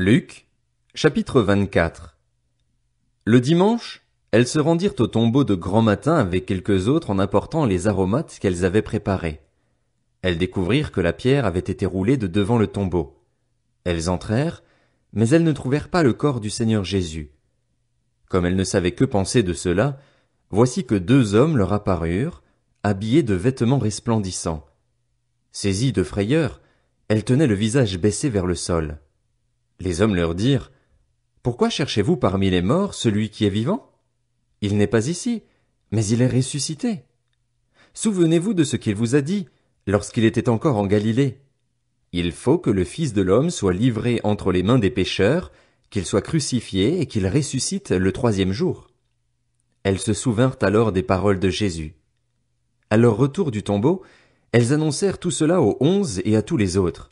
Luc, chapitre 24. Le dimanche, elles se rendirent au tombeau de grand matin avec quelques autres en apportant les aromates qu'elles avaient préparés. Elles découvrirent que la pierre avait été roulée de devant le tombeau. Elles entrèrent, mais elles ne trouvèrent pas le corps du Seigneur Jésus. Comme elles ne savaient que penser de cela, voici que deux hommes leur apparurent, habillés de vêtements resplendissants. Saisies de frayeur, elles tenaient le visage baissé vers le sol. Les hommes leur dirent, Pourquoi cherchez-vous parmi les morts celui qui est vivant? Il n'est pas ici, mais il est ressuscité. Souvenez-vous de ce qu'il vous a dit, lorsqu'il était encore en Galilée. Il faut que le Fils de l'homme soit livré entre les mains des pécheurs, qu'il soit crucifié et qu'il ressuscite le troisième jour. Elles se souvinrent alors des paroles de Jésus. À leur retour du tombeau, elles annoncèrent tout cela aux onze et à tous les autres.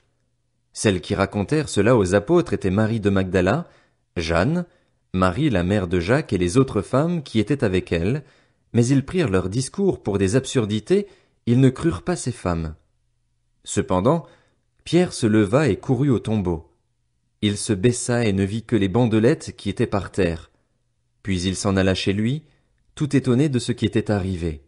Celles qui racontèrent cela aux apôtres étaient Marie de Magdala, Jeanne, Marie la mère de Jacques et les autres femmes qui étaient avec elles, mais ils prirent leur discours pour des absurdités, ils ne crurent pas ces femmes. Cependant, Pierre se leva et courut au tombeau. Il se baissa et ne vit que les bandelettes qui étaient par terre. Puis il s'en alla chez lui, tout étonné de ce qui était arrivé.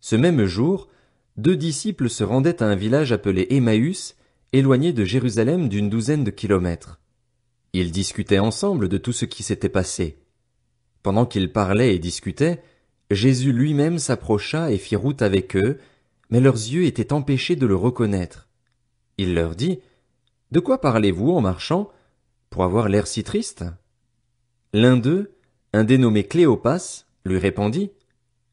Ce même jour, deux disciples se rendaient à un village appelé Emmaüs, éloigné de Jérusalem d'une douzaine de kilomètres. Ils discutaient ensemble de tout ce qui s'était passé. Pendant qu'ils parlaient et discutaient, Jésus lui-même s'approcha et fit route avec eux, mais leurs yeux étaient empêchés de le reconnaître. Il leur dit, De quoi parlez-vous en marchant, pour avoir l'air si triste? L'un d'eux, un dénommé Cléopas, lui répondit,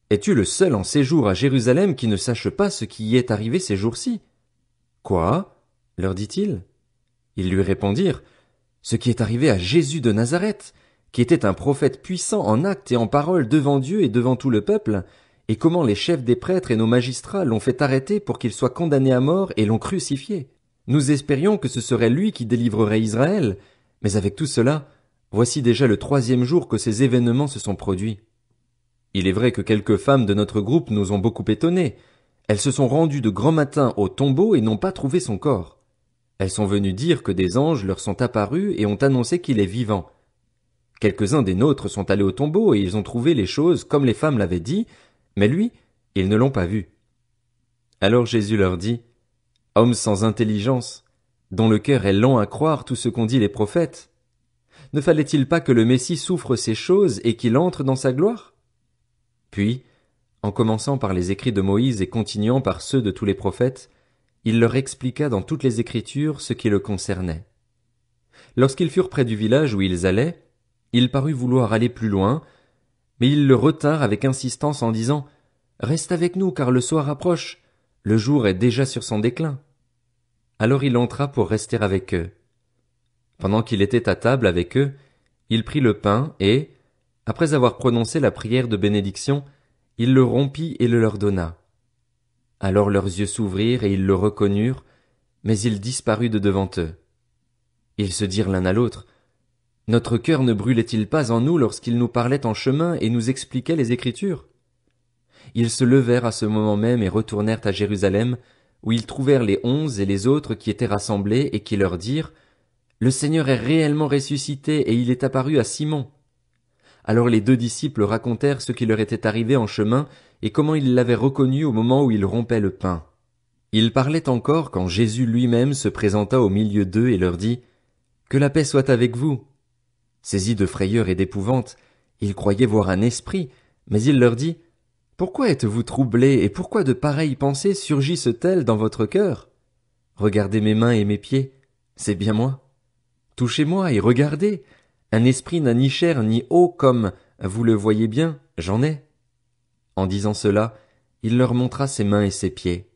Es-tu le seul en séjour à Jérusalem qui ne sache pas ce qui y est arrivé ces jours-ci? Quoi? leur dit-il. Ils lui répondirent, Ce qui est arrivé à Jésus de Nazareth, qui était un prophète puissant en actes et en paroles devant Dieu et devant tout le peuple, et comment les chefs des prêtres et nos magistrats l'ont fait arrêter pour qu'il soit condamné à mort et l'ont crucifié. Nous espérions que ce serait lui qui délivrerait Israël, mais avec tout cela, voici déjà le troisième jour que ces événements se sont produits. Il est vrai que quelques femmes de notre groupe nous ont beaucoup étonnés. Elles se sont rendues de grand matin au tombeau et n'ont pas trouvé son corps. Elles sont venues dire que des anges leur sont apparus et ont annoncé qu'il est vivant. Quelques-uns des nôtres sont allés au tombeau et ils ont trouvé les choses comme les femmes l'avaient dit, mais lui, ils ne l'ont pas vu. Alors Jésus leur dit, Hommes sans intelligence, dont le cœur est lent à croire tout ce qu'ont dit les prophètes, ne fallait-il pas que le Messie souffre ces choses et qu'il entre dans sa gloire? Puis, en commençant par les écrits de Moïse et continuant par ceux de tous les prophètes, il leur expliqua dans toutes les Écritures ce qui le concernait. Lorsqu'ils furent près du village où ils allaient, il parut vouloir aller plus loin, mais ils le retinrent avec insistance en disant Reste avec nous, car le soir approche, le jour est déjà sur son déclin. Alors il entra pour rester avec eux. Pendant qu'il était à table avec eux, il prit le pain et, après avoir prononcé la prière de bénédiction, il le rompit et le leur donna. Alors leurs yeux s'ouvrirent et ils le reconnurent, mais il disparut de devant eux. Ils se dirent l'un à l'autre. Notre cœur ne brûlait-il pas en nous lorsqu'il nous parlait en chemin et nous expliquait les Écritures? Ils se levèrent à ce moment même et retournèrent à Jérusalem, où ils trouvèrent les onze et les autres qui étaient rassemblés et qui leur dirent, Le Seigneur est réellement ressuscité et il est apparu à Simon. Alors les deux disciples racontèrent ce qui leur était arrivé en chemin et comment ils l'avaient reconnu au moment où ils rompait le pain. Ils parlaient encore quand Jésus lui-même se présenta au milieu d'eux et leur dit Que la paix soit avec vous. Saisis de frayeur et d'épouvante, ils croyaient voir un esprit, mais il leur dit Pourquoi êtes-vous troublés et pourquoi de pareilles pensées surgissent-elles dans votre cœur Regardez mes mains et mes pieds, c'est bien moi. Touchez-moi et regardez, un esprit n'a ni chair ni eau comme, vous le voyez bien, j'en ai. En disant cela, il leur montra ses mains et ses pieds.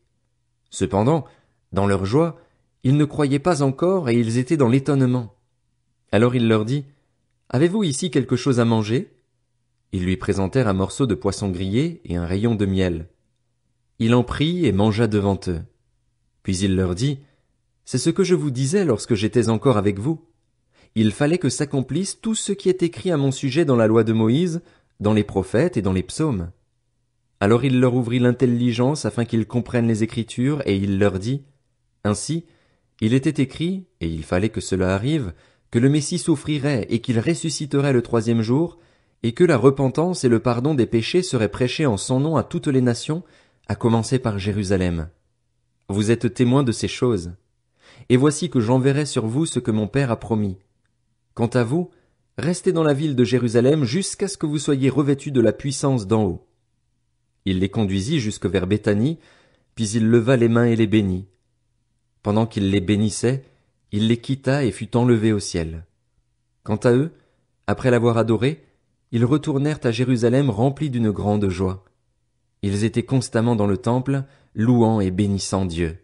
Cependant, dans leur joie, ils ne croyaient pas encore et ils étaient dans l'étonnement. Alors il leur dit, Avez-vous ici quelque chose à manger? Ils lui présentèrent un morceau de poisson grillé et un rayon de miel. Il en prit et mangea devant eux. Puis il leur dit, C'est ce que je vous disais lorsque j'étais encore avec vous il fallait que s'accomplisse tout ce qui est écrit à mon sujet dans la loi de Moïse, dans les prophètes et dans les psaumes. Alors il leur ouvrit l'intelligence afin qu'ils comprennent les Écritures, et il leur dit. Ainsi, il était écrit, et il fallait que cela arrive, que le Messie souffrirait et qu'il ressusciterait le troisième jour, et que la repentance et le pardon des péchés seraient prêchés en son nom à toutes les nations, à commencer par Jérusalem. Vous êtes témoins de ces choses. Et voici que j'enverrai sur vous ce que mon Père a promis Quant à vous, restez dans la ville de Jérusalem jusqu'à ce que vous soyez revêtus de la puissance d'en haut. Il les conduisit jusque vers Béthanie, puis il leva les mains et les bénit. Pendant qu'il les bénissait, il les quitta et fut enlevé au ciel. Quant à eux, après l'avoir adoré, ils retournèrent à Jérusalem remplis d'une grande joie. Ils étaient constamment dans le temple, louant et bénissant Dieu.